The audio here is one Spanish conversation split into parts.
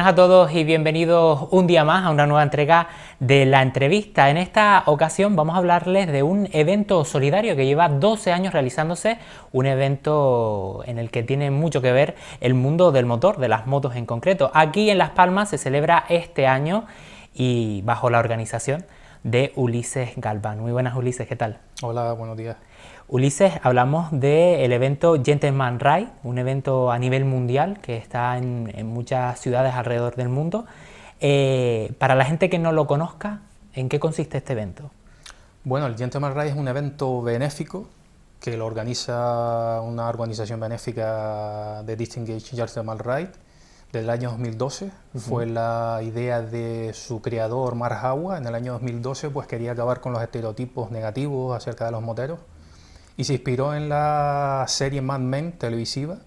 buenas a todos y bienvenidos un día más a una nueva entrega de la entrevista. En esta ocasión vamos a hablarles de un evento solidario que lleva 12 años realizándose, un evento en el que tiene mucho que ver el mundo del motor, de las motos en concreto. Aquí en Las Palmas se celebra este año y bajo la organización de Ulises Galván. Muy buenas Ulises, ¿qué tal? Hola, buenos días. Ulises, hablamos del evento Gentleman Ride, un evento a nivel mundial que está en, muchas ciudades alrededor del mundo. Eh, para la gente que no lo conozca, ¿en qué consiste este evento? Bueno, el Gentleman Ride es un evento benéfico que lo organiza una organización benéfica de Distinguished Gentleman Ride del año 2012. Fue la idea de su creador, mar Hawa. En el año 2012 pues, quería acabar con los estereotipos negativos acerca de los moteros y se inspiró en la serie Mad Men televisiva,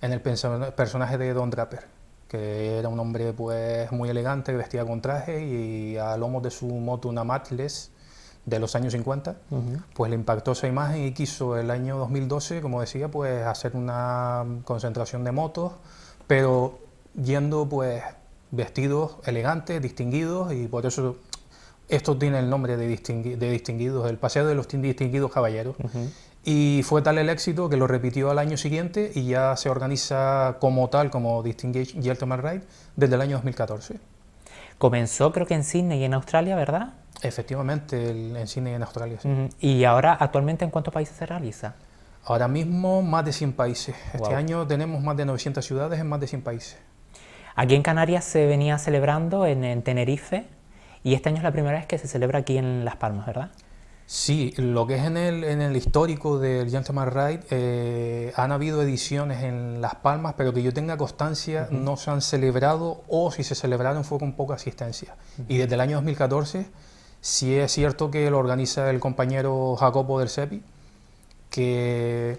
en el personaje de Don Draper, que era un hombre pues muy elegante, vestía con traje y a lomo de su moto una matless de los años 50, pues le impactó esa imagen y quiso el año 2012, como decía, pues hacer una concentración de motos, pero yendo pues vestidos elegantes, distinguidos y por eso esto tiene el nombre de, distinguidos, el paseo de los distinguidos caballeros. Y fue tal el éxito que lo repitió al año siguiente y ya se organiza como tal, como Distinguished Gentleman Ride, desde el año 2014. Comenzó creo que en Sydney y en Australia, ¿verdad? Efectivamente, en Sydney y en Australia. ¿Y ahora actualmente en cuántos países se realiza? Ahora mismo más de 100 países. Este año tenemos más de 900 ciudades en más de 100 países. Aquí en Canarias se venía celebrando, en, en Tenerife, y este año es la primera vez que se celebra aquí en Las Palmas, ¿verdad? Sí, lo que es en el, histórico del Gentleman Ride, eh, han habido ediciones en Las Palmas, pero que yo tenga constancia, no se han celebrado o si se celebraron fue con poca asistencia. Y desde el año 2014, sí es cierto que lo organiza el compañero Jacopo del CEPI, que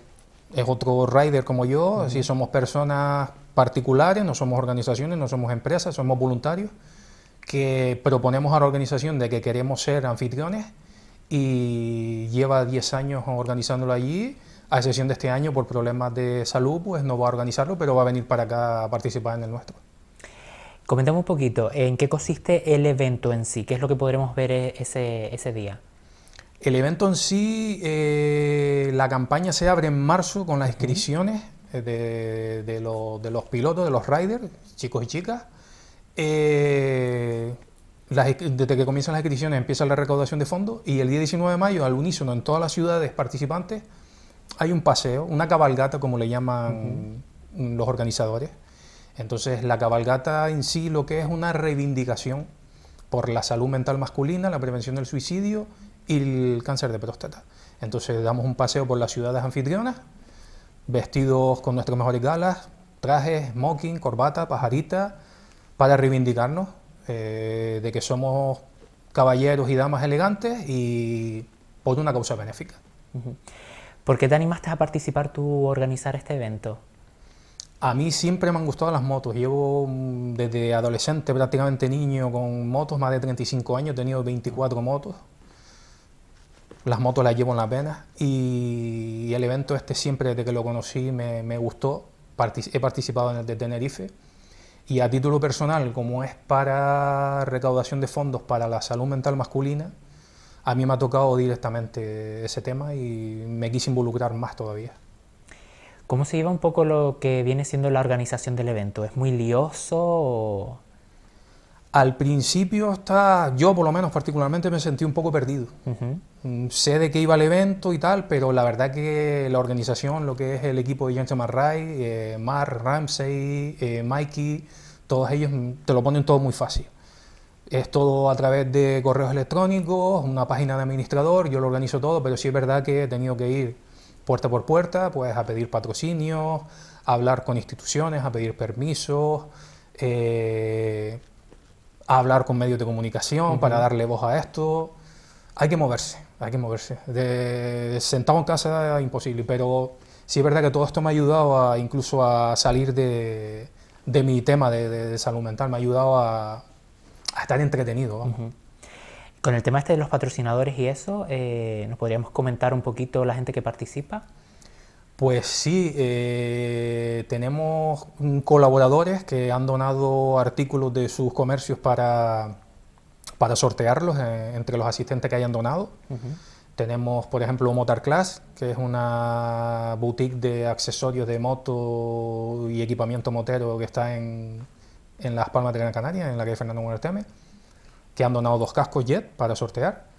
es otro rider como yo, si somos personas particulares, no somos organizaciones, no somos empresas, somos voluntarios que proponemos a la organización de que queremos ser anfitriones y lleva 10 años organizándolo allí. A excepción de este año, por problemas de salud, pues no va a organizarlo, pero va a venir para acá a participar en el nuestro. Comentamos un poquito, ¿en qué consiste el evento en sí? ¿Qué es lo que podremos ver e-, ese, día? El evento en sí, eh, la campaña se abre en marzo con las inscripciones eh, de, de los pilotos, de los riders, chicos y chicas. Eh, desde que comienzan las inscripciones empieza la recaudación de fondos y el día 19 de mayo, al unísono, en todas las ciudades participantes, hay un paseo, una cabalgata, como le llaman los organizadores. Entonces, la cabalgata en sí lo que es una reivindicación por la salud mental masculina, la prevención del suicidio y el cáncer de próstata. Entonces, damos un paseo por las ciudades anfitrionas, vestidos con nuestras mejores galas, trajes, smoking, corbata, pajarita, para reivindicarnos eh, de que somos caballeros y damas elegantes y por una causa benéfica. ¿Por qué te animaste a participar tú, a organizar este evento? A mí siempre me han gustado las motos. Llevo mm, desde adolescente, prácticamente niño, con motos, más de 35 años, he tenido 24 motos. Las motos las llevo en la pena y el evento este siempre desde que lo conocí me, gustó. he participado en el de Tenerife y a título personal, como es para recaudación de fondos para la salud mental masculina, a mí me ha tocado directamente ese tema y me quise involucrar más todavía. ¿Cómo se lleva un poco lo que viene siendo la organización del evento? ¿Es muy lioso o al principio hasta yo por lo menos particularmente me sentí un poco perdido. Mm, sé de qué iba el evento y tal, pero la verdad que la organización, lo que es el equipo de James Chamarray, eh, Mar, Ramsey, eh, Mikey, todos ellos mm, te lo ponen todo muy fácil. Es todo a través de correos electrónicos, una página de administrador, yo lo organizo todo, pero sí es verdad que he tenido que ir puerta por puerta, pues a pedir patrocinios, a hablar con instituciones, a pedir permisos. Eh, a hablar con medios de comunicación para darle voz a esto. Hay que moverse, hay que moverse. De, sentado en casa es imposible, pero sí es verdad que todo esto me ha ayudado a, incluso a salir de, mi tema de, salud mental, me ha ayudado a, estar entretenido. Con el tema este de los patrocinadores y eso, eh, ¿nos podríamos comentar un poquito la gente que participa? Pues sí, eh, tenemos colaboradores que han donado artículos de sus comercios para, para sortearlos eh, entre los asistentes que hayan donado. Tenemos, por ejemplo, Motor Class, que es una boutique de accesorios de moto y equipamiento motero que está en, en Las Palmas de Gran Canaria, en la calle Fernando Muerteme, que han donado dos cascos Jet para sortear.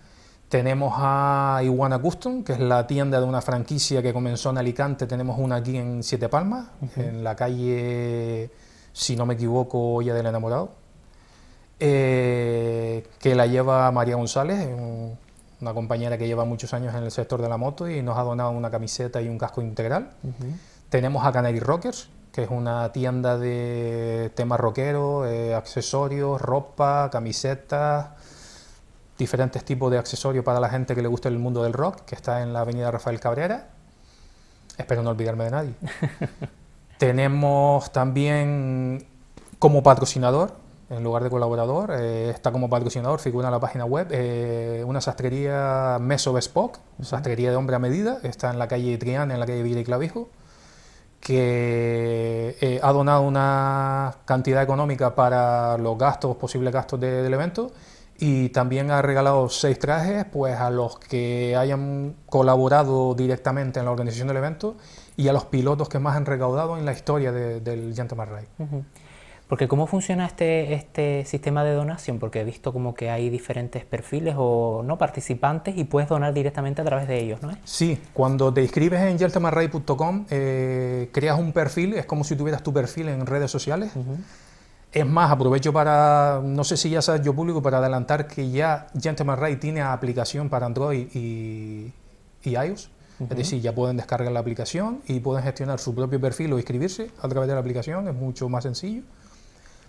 Tenemos a Iguana Custom, que es la tienda de una franquicia que comenzó en Alicante, tenemos una aquí en Siete Palmas, en la calle, si no me equivoco, ya del Enamorado, eh, que la lleva María González, una compañera que lleva muchos años en el sector de la moto y nos ha donado una camiseta y un casco integral. Tenemos a Canary Rockers, que es una tienda de temas rockeros, eh, accesorios, ropa, camisetas diferentes tipos de accesorios para la gente que le gusta el mundo del rock, que está en la avenida Rafael Cabrera. Espero no olvidarme de nadie. Tenemos también como patrocinador, en lugar de colaborador, eh, está como patrocinador, figura en la página web, eh, una sastrería Meso Bespoc, sastrería de hombre a medida, está en la calle Triana, en la calle Villa y Clavijo, que eh, ha donado una cantidad económica para los gastos, posibles gastos del evento, y también ha regalado seis trajes pues, a los que hayan colaborado directamente en la organización del evento y a los pilotos que más han recaudado en la historia del Gentleman Ride. Porque ¿cómo funciona este, este sistema de donación? Porque he visto como que hay diferentes perfiles o no participantes y puedes donar directamente a través de ellos, ¿no es? Sí, cuando te inscribes en yeltamarray.com eh, creas un perfil, es como si tuvieras tu perfil en redes sociales. Es más, aprovecho para, no sé si ya sabes yo público, para adelantar que ya Gentleman tiene aplicación para Android y, iOS. Es decir, ya pueden descargar la aplicación y pueden gestionar su propio perfil o inscribirse a través de la aplicación, es mucho más sencillo.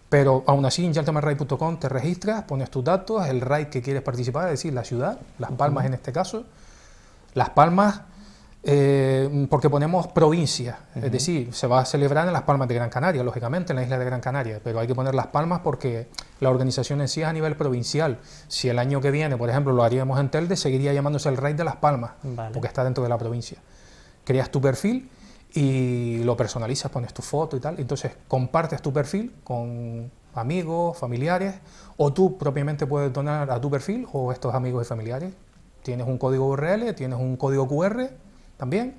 Pero aún así, en gentlemanray.com te registras, pones tus datos, el RAID que quieres participar, es decir, la ciudad, Las Palmas en este caso. Las Palmas eh, porque ponemos provincia, es decir, se va a celebrar en las Palmas de Gran Canaria, lógicamente en la isla de Gran Canaria, pero hay que poner las Palmas porque la organización en sí es a nivel provincial. Si el año que viene, por ejemplo, lo haríamos en Telde, seguiría llamándose el Rey de las Palmas, porque está dentro de la provincia. Creas tu perfil y lo personalizas, pones tu foto y tal, entonces compartes tu perfil con amigos, familiares, o tú propiamente puedes donar a tu perfil o estos amigos y familiares. Tienes un código URL, tienes un código QR, también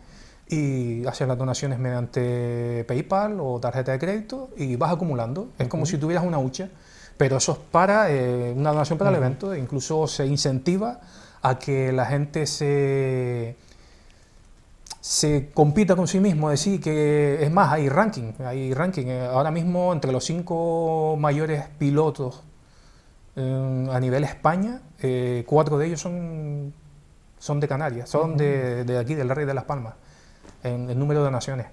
y haces las donaciones mediante PayPal o tarjeta de crédito y vas acumulando. Es como si tuvieras una hucha, pero eso es para eh, una donación para el evento. E incluso se incentiva a que la gente se se compita con sí mismo, decir, que es más, hay ranking, hay ranking. Ahora mismo entre los cinco mayores pilotos eh, a nivel España, eh, cuatro de ellos son son de Canarias, son de, aquí, del Rey de las Palmas, en el número de naciones.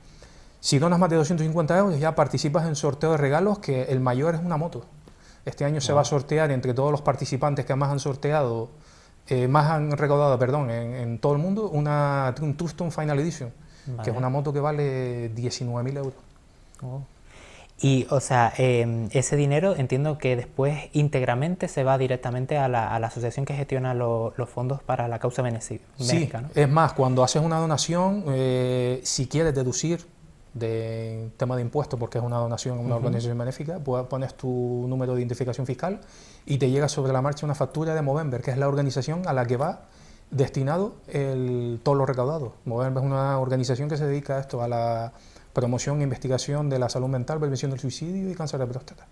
Si donas más de 250 euros, ya participas en sorteo de regalos, que el mayor es una moto. Este año se va a sortear entre todos los participantes que más han sorteado, eh, más han recaudado, perdón, en, todo el mundo, una, un Tuston Final Edition, que es una moto que vale 19.000 euros. Oh. Y, o sea, em, ese dinero entiendo que después íntegramente se va directamente a la, asociación que gestiona los fondos para la causa benéfica. Sí, es más, cuando haces una donación, eh, si quieres deducir de tema de impuestos, porque es una donación a una organización benéfica, pues pones tu número de identificación fiscal y te llega sobre la marcha una factura de Movember, que es la organización a la que va destinado el, todo lo recaudado. Movember es una organización que se dedica a esto, a la promoción e investigación de la salud mental, prevención del suicidio y cáncer de próstata.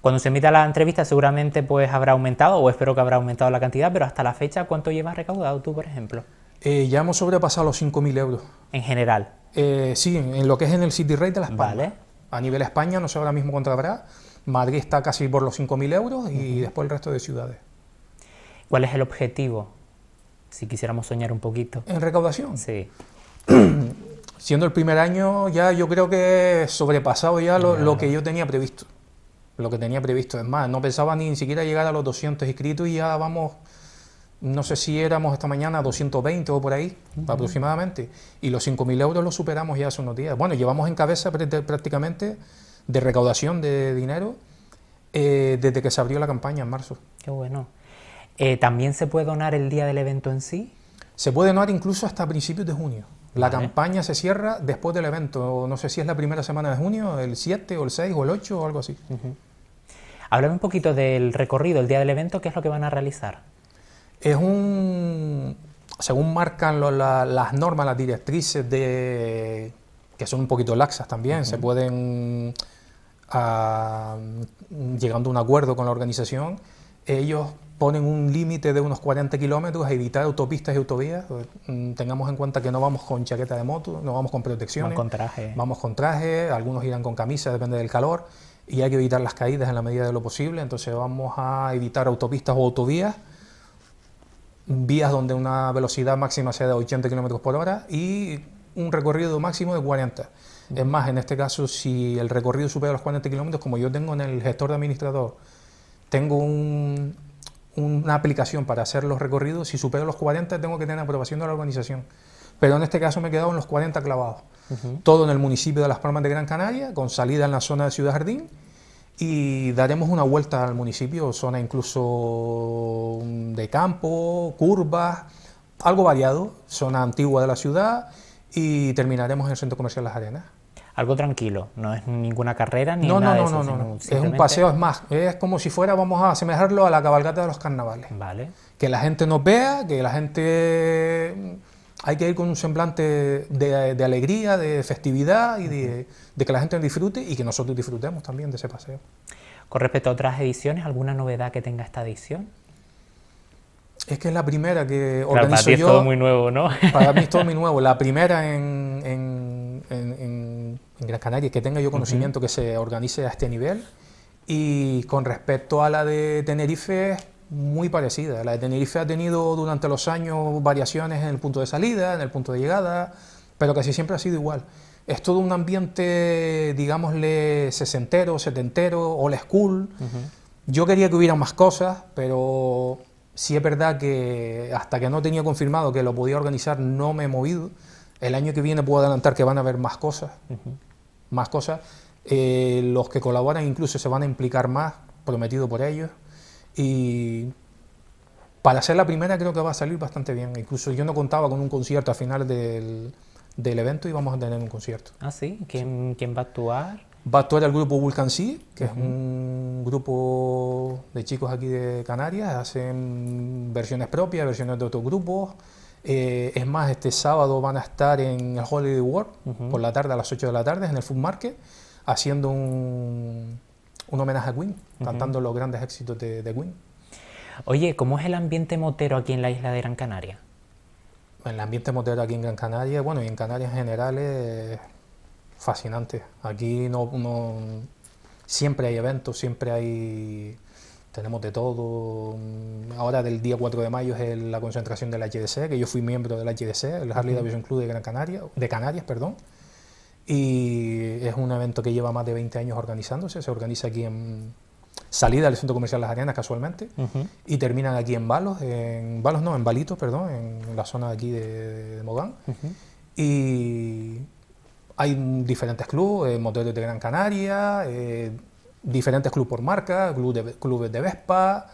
Cuando se emita la entrevista seguramente pues habrá aumentado, o espero que habrá aumentado la cantidad, pero hasta la fecha, ¿cuánto llevas recaudado tú, por ejemplo? Eh, ya hemos sobrepasado los 5.000 euros. ¿En general? Eh, sí, en, lo que es en el City Rate de las Palmas. A nivel España, no sé ahora mismo cuánto habrá. Madrid está casi por los 5.000 euros y después el resto de ciudades. ¿Cuál es el objetivo? Si quisiéramos soñar un poquito. ¿En recaudación? Sí. siendo el primer año ya yo creo que sobrepasado ya lo, que yo tenía previsto. Lo que tenía previsto, es más, no pensaba ni siquiera llegar a los 200 inscritos y ya vamos, no sé si éramos esta mañana 220 o por ahí aproximadamente, y los 5.000 euros los superamos ya hace unos días. Bueno, llevamos en cabeza prácticamente de recaudación de dinero eh, desde que se abrió la campaña en marzo. Qué bueno. Eh, ¿También se puede donar el día del evento en sí? Se puede donar incluso hasta principios de junio. La campaña se cierra después del evento, no sé si es la primera semana de junio, el 7 o el 6 o el 8 o algo así. Háblame un poquito del recorrido, el día del evento, ¿qué es lo que van a realizar? Es un, según marcan las normas, las directrices de que son un poquito laxas también, se pueden, ah, llegando a un acuerdo con la organización, ellos ponen un límite de unos 40 kilómetros a evitar autopistas y autovías. Pues, mm, tengamos en cuenta que no vamos con chaqueta de moto, no vamos con protección. Vamos con traje. Vamos con traje, algunos irán con camisa, depende del calor, y hay que evitar las caídas en la medida de lo posible. Entonces vamos a evitar autopistas o autovías, vías donde una velocidad máxima sea de 80 kilómetros por hora y un recorrido máximo de 40. Es más, en este caso, si el recorrido supera los 40 kilómetros, como yo tengo en el gestor de administrador, tengo un, una aplicación para hacer los recorridos. Si supero los 40 tengo que tener aprobación de la organización. Pero en este caso me he quedado en los 40 clavados. Todo en el municipio de Las Palmas de Gran Canaria, con salida en la zona de Ciudad Jardín. Y daremos una vuelta al municipio, zona incluso mm, de campo, curvas, algo variado, zona antigua de la ciudad y terminaremos en el Centro Comercial Las Arenas algo tranquilo, no es ninguna carrera ni nada no, no, de eso, no, no, Es un paseo, es más, es como si fuera, vamos a asemejarlo a la cabalgata de los carnavales. Vale. Que la gente nos vea, que la gente... Mm, hay que ir con un semblante de, alegría, de festividad y de, que la gente disfrute y que nosotros disfrutemos también de ese paseo. Con respecto a otras ediciones, ¿alguna novedad que tenga esta edición? Es que es la primera que organizo yo... para ti Es todo muy nuevo, ¿no? Para mí es todo muy nuevo. La primera en en, en, en Gran Canaria, que tenga yo conocimiento que se organice a este nivel. Y con respecto a la de Tenerife, es muy parecida. La de Tenerife ha tenido durante los años variaciones en el punto de salida, en el punto de llegada, pero casi siempre ha sido igual. Es todo un ambiente, digámosle, sesentero, setentero, old school. Yo quería que hubiera más cosas, pero sí es verdad que hasta que no tenía confirmado que lo podía organizar no me he movido. El año que viene puedo adelantar que van a haber más cosas, más cosas. Eh, los que colaboran incluso se van a implicar más, prometido por ellos. Y para ser la primera creo que va a salir bastante bien. Incluso yo no contaba con un concierto al final del, evento y vamos a tener un concierto. Ah, sí. ¿Quién, va a actuar? Va a actuar el grupo Vulcan Sea, que es un grupo de chicos aquí de Canarias. Hacen versiones propias, versiones de otros grupos. Eh, es más, este sábado van a estar en el Holiday World por la tarde a las 8 de la tarde en el Food Market haciendo un, un homenaje a Queen, cantando los grandes éxitos de, Queen. Oye, ¿cómo es el ambiente motero aquí en la isla de Gran Canaria? El ambiente motero aquí en Gran Canaria, bueno, y en Canarias en general es fascinante. Aquí no, no siempre hay eventos, siempre hay tenemos de todo. Mm, ahora del día 4 de mayo es la concentración del HDC, que yo fui miembro del HDC, el Harley Davidson Club de Gran Canaria, de Canarias, perdón. Y es un evento que lleva más de 20 años organizándose, se organiza aquí en salida del centro comercial Las Arenas casualmente y terminan aquí en Balos, en Balos no, en Balitos, perdón, en la zona de aquí de, Mogán. Y hay diferentes clubes, eh, motores de Gran Canaria, eh, diferentes clubes por marca, clubes de, clubes de Vespa.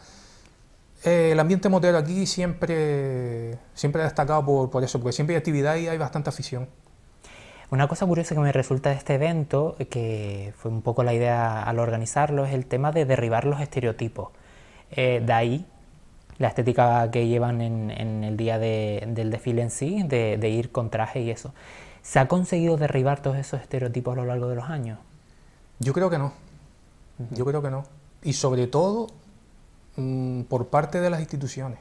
Eh, el ambiente motero aquí siempre, siempre ha destacado por, por eso, porque siempre hay actividad y hay bastante afición. Una cosa curiosa que me resulta de este evento, que fue un poco la idea al organizarlo, es el tema de derribar los estereotipos. Eh, de ahí la estética que llevan en, el día del desfile en sí, de, ir con traje y eso. ¿Se ha conseguido derribar todos esos estereotipos a lo largo de los años? Yo creo que no. Yo creo que no. Y sobre todo mm, por parte de las instituciones.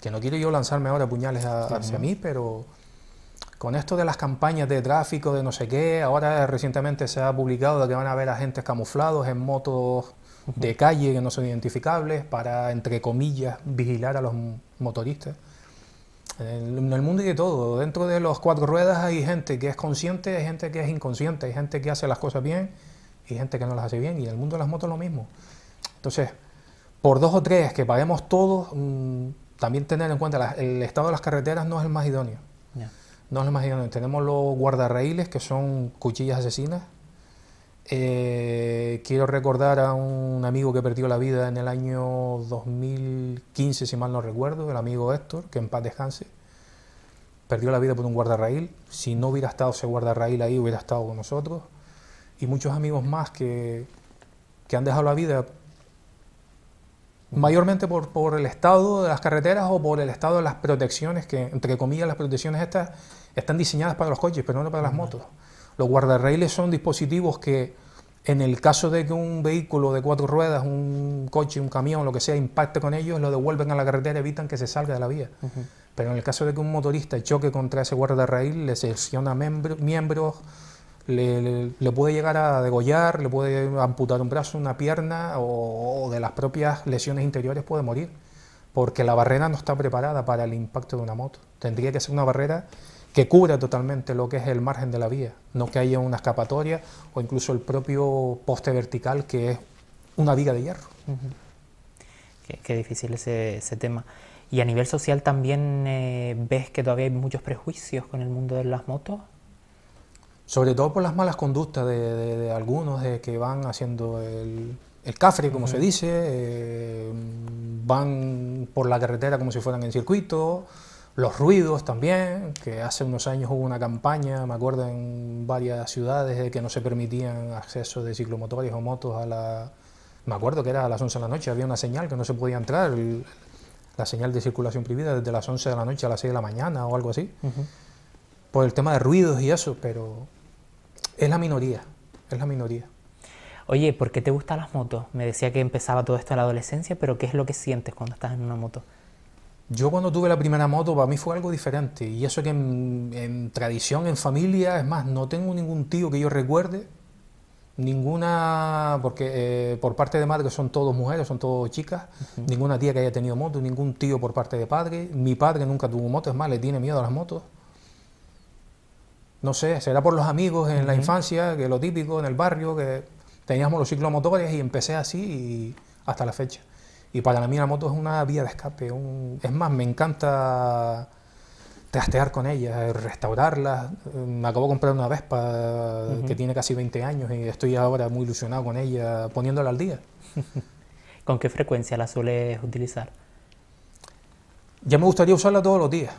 Que no quiero yo lanzarme ahora puñales a, hacia mí, pero con esto de las campañas de tráfico, de no sé qué, ahora recientemente se ha publicado que van a haber agentes camuflados en motos de calle que no son identificables para, entre comillas, vigilar a los motoristas. En el, en el, mundo hay de todo. Dentro de los cuatro ruedas hay gente que es consciente, hay gente que es inconsciente, hay gente que hace las cosas bien y gente que no las hace bien, y en el mundo de las motos lo mismo. Entonces, por dos o tres que paguemos todos, mm, también tener en cuenta el estado de las carreteras no es el más idóneo. No es el más idóneo. Tenemos los guardarraíles, que son cuchillas asesinas. Eh, quiero recordar a un amigo que perdió la vida en el año 2015, si mal no recuerdo, el amigo Héctor, que en paz descanse. Perdió la vida por un guardarraíl. Si no hubiera estado ese guardarraíl ahí, hubiera estado con nosotros y muchos amigos más que, han dejado la vida mayormente por, por, el estado de las carreteras o por el estado de las protecciones, que entre comillas las protecciones estas están diseñadas para los coches, pero no para las motos. Los guardarrailes son dispositivos que en el caso de que un vehículo de cuatro ruedas, un coche, un camión, lo que sea, impacte con ellos, lo devuelven a la carretera, evitan que se salga de la vía. Pero en el caso de que un motorista choque contra ese guardarrail, le secciona miembros, le, puede llegar a degollar, le puede amputar un brazo, una pierna o, de las propias lesiones interiores puede morir, porque la barrera no está preparada para el impacto de una moto. Tendría que ser una barrera que cubra totalmente lo que es el margen de la vía, no que haya una escapatoria o incluso el propio poste vertical que es una viga de hierro. qué, difícil ese, ese tema. ¿Y a nivel social también eh, ves que todavía hay muchos prejuicios con el mundo de las motos? sobre todo por las malas conductas de, algunos de que van haciendo el, el cafre, como se dice, eh, van por la carretera como si fueran en circuito, los ruidos también, que hace unos años hubo una campaña, me acuerdo, en varias ciudades de que no se permitían acceso de ciclomotores o motos a la... Me acuerdo que era a las 11 de la noche, había una señal que no se podía entrar, la señal de circulación prohibida desde las 11 de la noche a las 6 de la mañana o algo así, por el tema de ruidos y eso, pero es la minoría, es la minoría. Oye, ¿por qué te gustan las motos? Me decía que empezaba todo esto en la adolescencia, pero ¿qué es lo que sientes cuando estás en una moto? Yo cuando tuve la primera moto para mí fue algo diferente y eso que en, tradición, en familia, es más, no tengo ningún tío que yo recuerde, ninguna, porque eh, por parte de madre son todos mujeres, son todos chicas, ninguna tía que haya tenido moto, ningún tío por parte de padre, mi padre nunca tuvo moto, es más, le tiene miedo a las motos no sé, será por los amigos en la infancia, que lo típico, en el barrio, que teníamos los ciclomotores y empecé así hasta la fecha. Y para mí la moto es una vía de escape. Es más, me encanta trastear con ella, restaurarla. Me acabo de comprar una Vespa que tiene casi 20 años y estoy ahora muy ilusionado con ella, poniéndola al día. ¿Con qué frecuencia la sueles utilizar? Ya me gustaría usarla todos los días.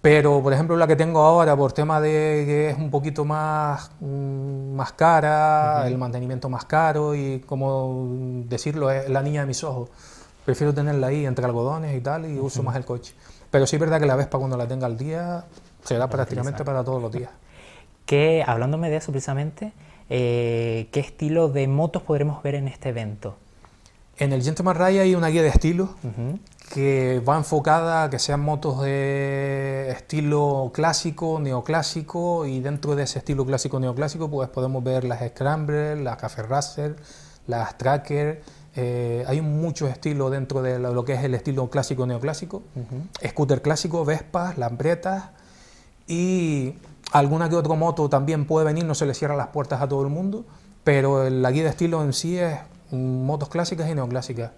Pero, por ejemplo, la que tengo ahora, por tema de que es un poquito más, mm, más cara, el mantenimiento más caro y, como decirlo, es la niña de mis ojos. Prefiero tenerla ahí entre algodones y tal y uso más el coche. Pero sí es verdad que la Vespa cuando la tenga al día será prácticamente para todos los días. Que, hablándome de eso precisamente, eh, ¿qué estilo de motos podremos ver en este evento? En el Gentleman Ride hay una guía de estilos que va enfocada a que sean motos de estilo clásico, neoclásico, y dentro de ese estilo clásico neoclásico pues podemos ver las Scrambler, las Café Racer, las Tracker, eh, hay muchos estilos dentro de lo que es el estilo clásico neoclásico, scooter clásico, Vespas, Lambretas, y alguna que otra moto también puede venir, no se le cierran las puertas a todo el mundo, pero la guía de estilo en sí es motos clásicas y neoclásicas.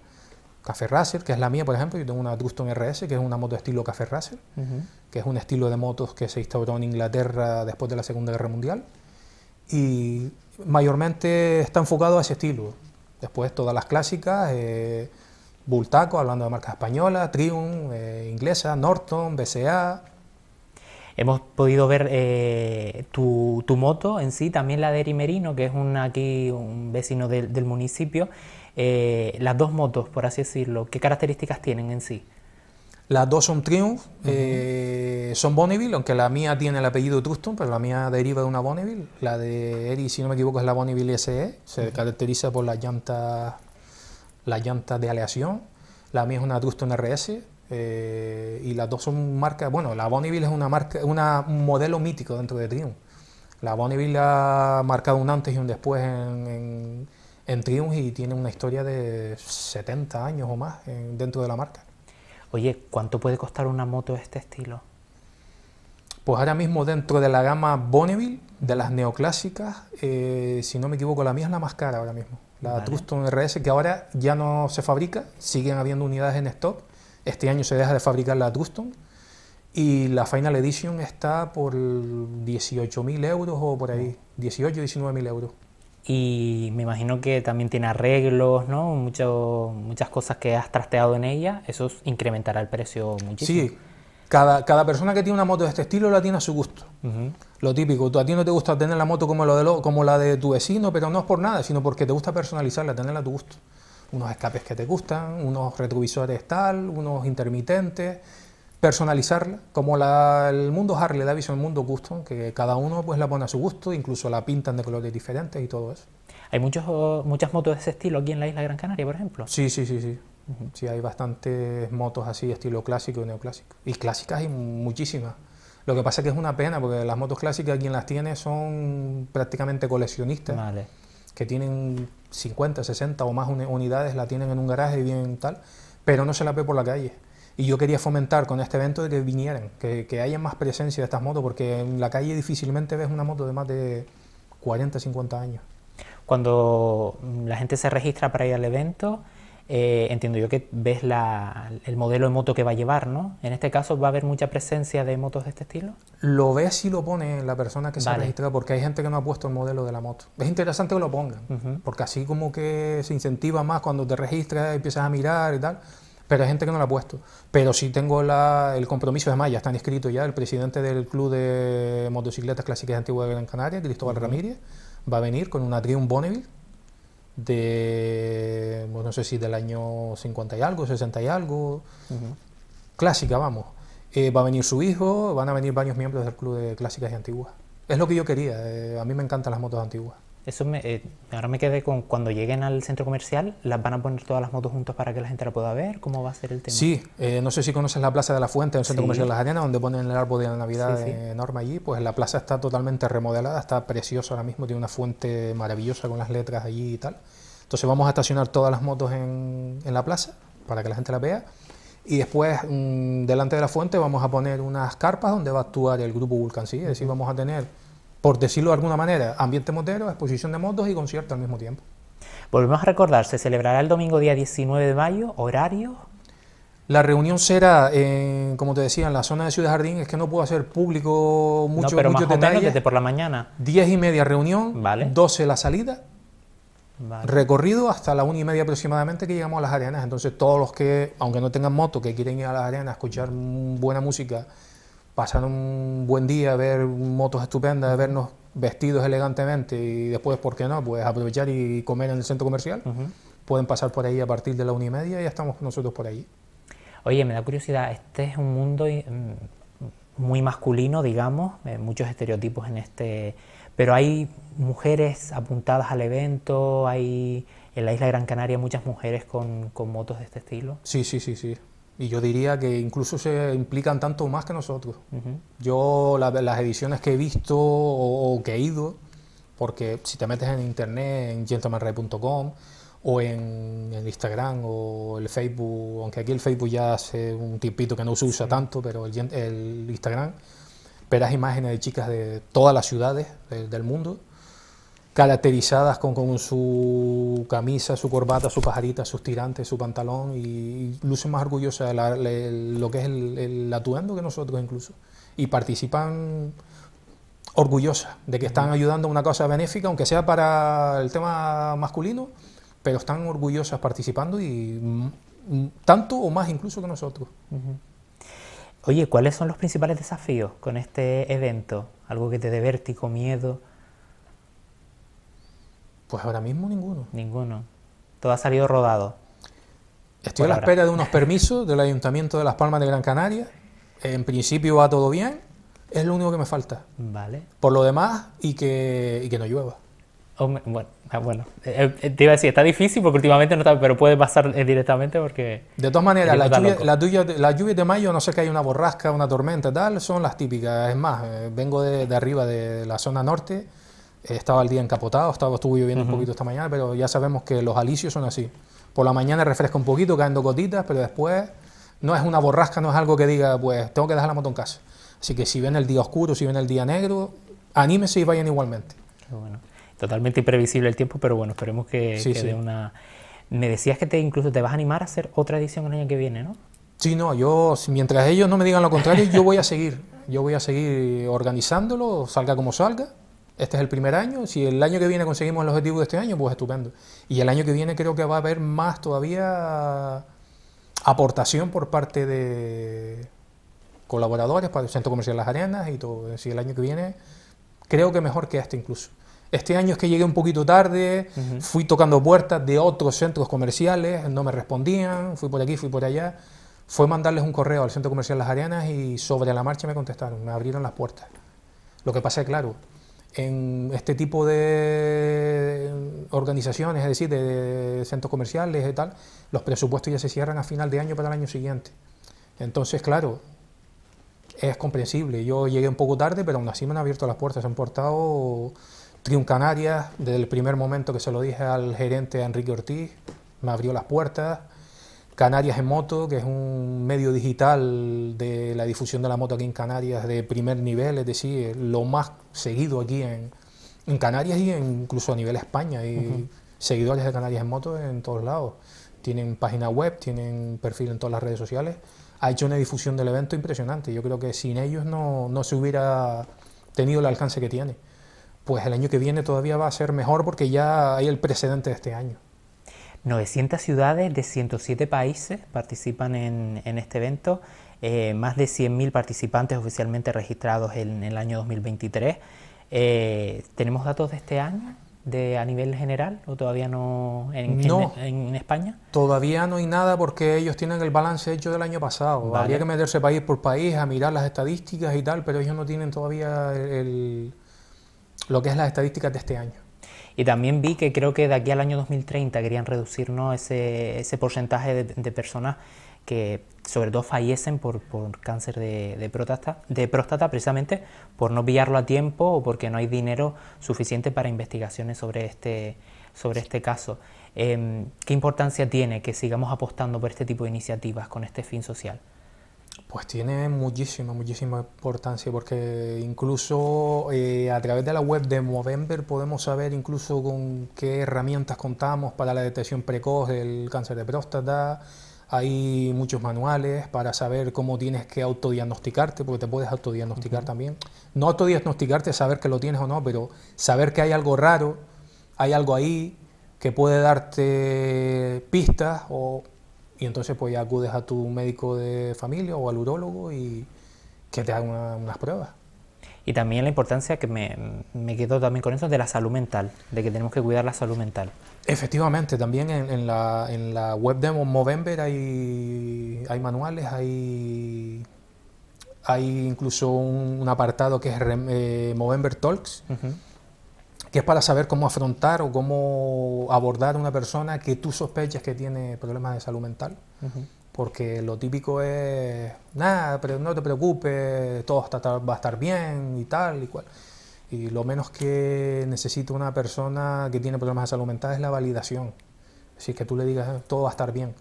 Café Racer, que es la mía, por ejemplo. Yo tengo una Truston RS, que es una moto estilo Café Racer, que es un estilo de motos que se instauró en Inglaterra después de la Segunda Guerra Mundial. Y mayormente está enfocado a ese estilo. Después todas las clásicas, eh, Bultaco, hablando de marcas españolas, Triumph, eh, inglesa, Norton, BCA, Hemos podido ver eh, tu, moto en sí, también la de Merino, que es un, aquí un vecino del municipio. Eh, las dos motos, por así decirlo, ¿qué características tienen en sí? Las dos son Triumph, eh, son Bonneville, aunque la mía tiene el apellido Truston, pero la mía deriva de una Bonneville. La de Eric, si no me equivoco, es la Bonneville e. SE. Se caracteriza por las llantas, las llantas de aleación. La mía es una Truston RS. Eh, y las dos son marcas. Bueno, la Bonneville es una marca, un modelo mítico dentro de Triumph. La Bonneville ha marcado un antes y un después en en Triumph y tiene una historia de 70 años o más dentro de la marca. Oye, ¿cuánto puede costar una moto de este estilo? Pues ahora mismo dentro de la gama Bonneville, de las neoclásicas, eh, si no me equivoco, la mía es la más cara ahora mismo. La Truston RS, que ahora ya no se fabrica, siguen habiendo unidades en stock. Este año se deja de fabricar la Truston. Y la Final Edition está por 18.000 euros o por ahí, 18, 19.000 euros y me imagino que también tiene arreglos, ¿no? muchas cosas que has trasteado en ella, eso incrementará el precio muchísimo. Sí, cada, cada persona que tiene una moto de este estilo la tiene a su gusto. Lo típico, a ti no te gusta tener la moto como, lo de como la de tu vecino, pero no es por nada, sino porque te gusta personalizarla, tenerla a tu gusto. Unos escapes que te gustan, unos retrovisores tal, unos intermitentes personalizarla, como la, el mundo Harley Davidson, el mundo custom, que cada uno pues la pone a su gusto, incluso la pintan de colores diferentes y todo eso. ¿Hay muchos, muchas motos de ese estilo aquí en la isla Gran Canaria, por ejemplo? Sí, sí, sí, sí. Sí, hay bastantes motos así, estilo clásico y neoclásico. Y clásicas hay muchísimas. Lo que pasa es que es una pena, porque las motos clásicas quien las tiene son prácticamente coleccionistas. Que tienen 50, 60 o más unidades, la tienen en un garaje bien tal, pero no se la ve por la calle. Y yo quería fomentar con este evento de que vinieran, que, que haya más presencia de estas motos, porque en la calle difícilmente ves una moto de más de 40, 50 años. Cuando mm, la gente se registra para ir al evento, eh, entiendo yo que ves la, el modelo de moto que va a llevar, ¿no? En este caso, ¿va a haber mucha presencia de motos de este estilo? Lo ves si lo pone la persona que se registra, porque hay gente que no ha puesto el modelo de la moto. Es interesante que lo pongan, porque así como que se incentiva más cuando te registras, empiezas a mirar y tal pero hay gente que no la ha puesto. Pero sí tengo el compromiso, además ya están inscritos ya el presidente del Club de Motocicletas Clásicas Antiguas de Gran Canaria, Cristóbal Ramírez, va a venir con una Triumph Bonneville de, no sé si del año 50 y algo, 60 y algo, clásica, vamos. Eh, va a venir su hijo, van a venir varios miembros del Club de Clásicas y Antiguas. Es lo que yo quería, eh, a mí me encantan las motos antiguas. Eso me, eh, ahora me quedé con cuando lleguen al centro comercial, ¿las van a poner todas las motos juntas para que la gente la pueda ver? ¿Cómo va a ser el tema? Sí, eh, no sé si conoces la Plaza de la Fuente, el centro comercial de las Arenas, donde ponen el árbol de la Navidad enorme allí. Pues la plaza está totalmente remodelada, está preciosa ahora mismo, tiene una fuente maravillosa con las letras allí y tal. Entonces vamos a estacionar todas las motos en, en la plaza para que la gente la vea. Y después, mm, delante de la fuente, vamos a poner unas carpas donde va a actuar el grupo vulcan ¿sí? Es decir, vamos a tener por decirlo de alguna manera, ambiente motero, exposición de motos y concierto al mismo tiempo. Volvemos a recordar, se celebrará el domingo día 19 de mayo, horario. La reunión será, como te decía, en la zona de Ciudad Jardín. Es que no puedo hacer público mucho, pero más desde por la mañana. Diez y media reunión, vale. 12 la salida, recorrido hasta la una y media aproximadamente que llegamos a las arenas. Entonces todos los que, aunque no tengan moto, que quieren ir a las arenas a escuchar buena música pasar un buen día, ver motos estupendas, vernos vestidos elegantemente y después, ¿por qué no? Pues aprovechar y comer en el centro comercial. Pueden pasar por ahí a partir de la una y media y ya estamos nosotros por ahí. Oye, me da curiosidad, este es un mundo eh, muy masculino, digamos, eh, muchos estereotipos en este, pero hay mujeres apuntadas al evento, hay en la isla de Gran Canaria muchas mujeres con, con motos de este estilo. Sí, sí, sí, sí. Y yo diría que incluso se implican tanto más que nosotros. Yo las ediciones que he visto o, que he ido, porque si te metes en internet, en gentlemanray.com o en, Instagram o el Facebook, aunque aquí el Facebook ya hace un tiempito que no se usa tanto, pero el, Instagram, verás imágenes de chicas de todas las ciudades del mundo caracterizadas con, con, su camisa, su corbata, su pajarita, sus tirantes, su pantalón, y, lucen más orgullosas de lo que es el, atuendo que nosotros incluso. Y participan orgullosas de que están ayudando a una causa benéfica, aunque sea para el tema masculino, pero están orgullosas participando y mm, mm, tanto o más incluso que nosotros. Oye, ¿cuáles son los principales desafíos con este evento? Algo que te dé vértigo, miedo. Pues ahora mismo ninguno. Ninguno. Todo ha salido rodado. Estoy a la espera de unos permisos del Ayuntamiento de Las Palmas de Gran Canaria. En principio va todo bien. Es lo único que me falta. Vale. Por lo demás, y que, no llueva. bueno, ah, eh, eh, te iba a decir, está difícil porque últimamente no está, pero puede pasar eh, directamente porque... De todas maneras, las lluvias la lluvia, la lluvia de mayo, no sé que hay una borrasca, una tormenta, tal, son las típicas. Es más, vengo de, arriba, de la zona norte, estaba el día encapotado, estaba, estuvo lloviendo un poquito esta mañana, pero ya sabemos que los alicios son así. Por la mañana refresca un poquito, caen dos gotitas, pero después no es una borrasca, no es algo que diga, pues tengo que dejar la moto en casa. Así que si viene el día oscuro, si viene el día negro, anímese y vayan igualmente. totalmente imprevisible el tiempo, pero bueno, esperemos que, una... Me decías que te incluso te vas a animar a hacer otra edición el año que viene, ¿no? Sí, no, yo, mientras ellos no me digan lo contrario, yo voy a seguir. Yo voy a seguir organizándolo, salga como salga. Este es el primer año. Si el año que viene conseguimos el objetivo de este año, pues estupendo. Y el año que viene creo que va a haber más todavía aportación por parte de colaboradores para el Centro Comercial Las Arenas y todo. Si el año que viene creo que mejor que este incluso. Este año es que llegué un poquito tarde, fui tocando puertas de otros centros comerciales, no me respondían, fui por aquí, fui por allá. Fue mandarles un correo al Centro Comercial Las Arenas y sobre la marcha me contestaron, me abrieron las puertas. Lo que pasa es, claro, en este tipo de organizaciones, es decir, de, centros comerciales y tal, los presupuestos ya se cierran a final de año para el año siguiente. Entonces, claro, es comprensible. Yo llegué un poco tarde, pero aún así me han abierto las puertas, se han portado triuncanarias desde el primer momento que se lo dije al gerente Enrique Ortiz, me abrió las puertas. Canarias en Moto, que es un medio digital de la difusión de la moto aquí en Canarias de primer nivel, es decir, lo más seguido aquí en, Canarias y incluso a nivel España. hay seguidores de Canarias en Moto en todos lados. Tienen página web, tienen perfil en todas las redes sociales. Ha hecho una difusión del evento impresionante. Yo creo que sin ellos no se hubiera tenido el alcance que tiene. Pues el año que viene todavía va a ser mejor porque ya hay el precedente de este año. 900 ciudades de 107 países participan en, este evento, eh, más de 100.000 participantes oficialmente registrados en, el año 2023. Eh, ¿Tenemos datos de este año? a nivel general o todavía no, en, España? Todavía no hay nada porque ellos tienen el balance hecho del año pasado. Habría que meterse país por país a mirar las estadísticas y tal, pero ellos no tienen todavía lo que es las estadísticas de este año. Y también vi que creo que de aquí al año 2030 querían reducirnos ese, ese porcentaje de, personas que sobre todo fallecen por, por cáncer de, de, próstata, de próstata, precisamente por no pillarlo a tiempo o porque no hay dinero suficiente para investigaciones sobre este, sobre este caso. Em, ¿Qué importancia tiene que sigamos apostando por este tipo de iniciativas con este fin social? Pues tiene muchísima, muchísima importancia porque incluso eh, a través de la web de Movember podemos saber incluso con qué herramientas contamos para la detección precoz del cáncer de próstata. Hay muchos manuales para saber cómo tienes que autodiagnosticarte, porque te puedes autodiagnosticar también. No autodiagnosticarte, saber que lo tienes o no, pero saber que hay algo raro, hay algo ahí que puede darte pistas o y entonces pues ya acudes a tu médico de familia o al urólogo y que te hagan unas pruebas. Y también la importancia que me, me, quedo también con eso de la salud mental, de que tenemos que cuidar la salud mental. Efectivamente, también en, la, web de Movember hay, manuales, hay, hay incluso un, apartado que es eh, Movember Talks que es para saber cómo afrontar o cómo abordar a una persona que tú sospechas que tiene problemas de salud mental. Porque lo típico es, nada, pero no te preocupes, todo va a estar bien y tal y cual. Y lo menos que necesita una persona que tiene problemas de salud mental es la validación. decir, que tú le digas, ah, todo va a estar bien.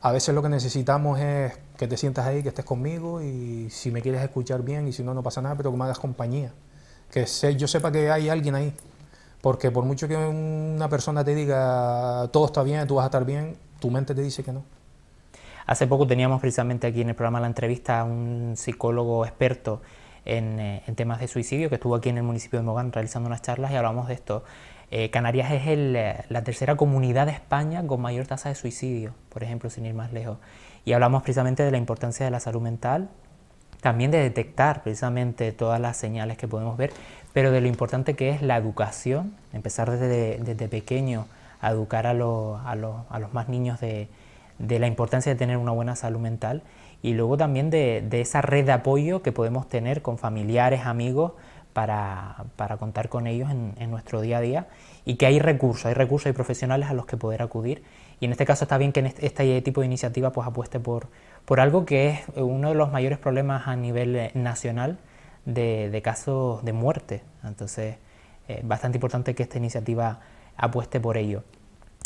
A veces lo que necesitamos es que te sientas ahí, que estés conmigo y si me quieres escuchar bien y si no, no pasa nada, pero que me hagas compañía. Que yo sepa que hay alguien ahí. Porque por mucho que una persona te diga todo está bien, tú vas a estar bien, tu mente te dice que no. Hace poco teníamos precisamente aquí en el programa la entrevista a un psicólogo experto en, eh, temas de suicidio que estuvo aquí en el municipio de Mogán realizando unas charlas y hablamos de esto. Eh, Canarias es eh, la tercera comunidad de España con mayor tasa de suicidio, por ejemplo, sin ir más lejos. Y hablamos precisamente de la importancia de la salud mental también de detectar precisamente todas las señales que podemos ver, pero de lo importante que es la educación, empezar desde, pequeño a educar a, los más niños de, la importancia de tener una buena salud mental y luego también de, esa red de apoyo que podemos tener con familiares, amigos, para, contar con ellos en, en, nuestro día a día y que hay recursos, hay recursos y profesionales a los que poder acudir y en este caso está bien que este tipo de iniciativa pues, apueste por, por algo que es eh, uno de los mayores problemas a nivel eh, nacional de, casos de muerte. Entonces, es eh, bastante importante que esta iniciativa apueste por ello.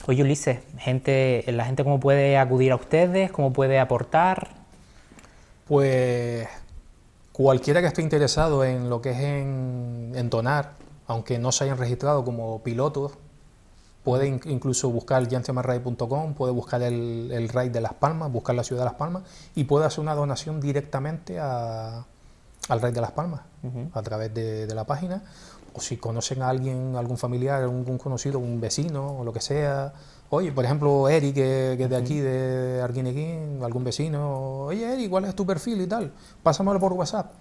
Oye Ulises, gente, la gente cómo puede acudir a ustedes, cómo puede aportar. Pues cualquiera que esté interesado en lo que es en entonar, aunque no se hayan registrado como pilotos puede incluso buscar yancemarray.com, puede buscar el, el de Las Palmas, buscar la ciudad de Las Palmas y puede hacer una donación directamente al RAID de Las Palmas a través de, la página. O si conocen a alguien, algún familiar, algún conocido, un vecino o lo que sea. Oye, por ejemplo, Eric, que, que es de aquí, de Arguineguín, algún vecino. Oye, Eric, ¿cuál es tu perfil y tal? Pásamelo por WhatsApp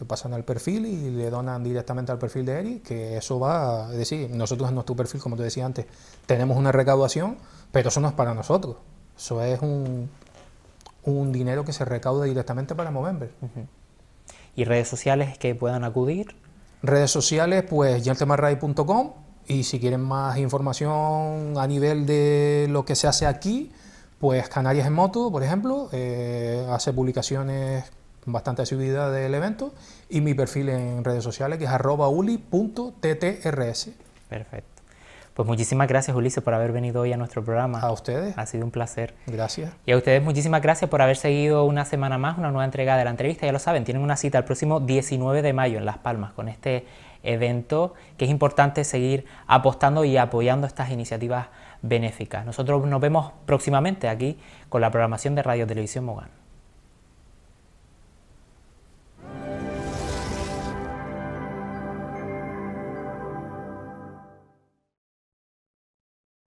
lo pasan al perfil y le donan directamente al perfil de Eric, que eso va, a decir, nosotros en nuestro perfil, como te decía antes, tenemos una recaudación, pero eso no es para nosotros, eso es un, dinero que se recauda directamente para Movember. ¿Y redes sociales que puedan acudir? Redes sociales, pues gentlemanray.com y si quieren más información a nivel de lo que se hace aquí, pues Canarias en Moto, por ejemplo, eh, hace publicaciones con bastante subida del evento, y mi perfil en redes sociales, que es arroba uli.ttrs. Perfecto. Pues muchísimas gracias, Ulises, por haber venido hoy a nuestro programa. A ustedes. Ha sido un placer. Gracias. Y a ustedes muchísimas gracias por haber seguido una semana más, una nueva entrega de la entrevista. Ya lo saben, tienen una cita el próximo 19 de mayo en Las Palmas con este evento, que es importante seguir apostando y apoyando estas iniciativas benéficas. Nosotros nos vemos próximamente aquí con la programación de Radio Televisión Mogán.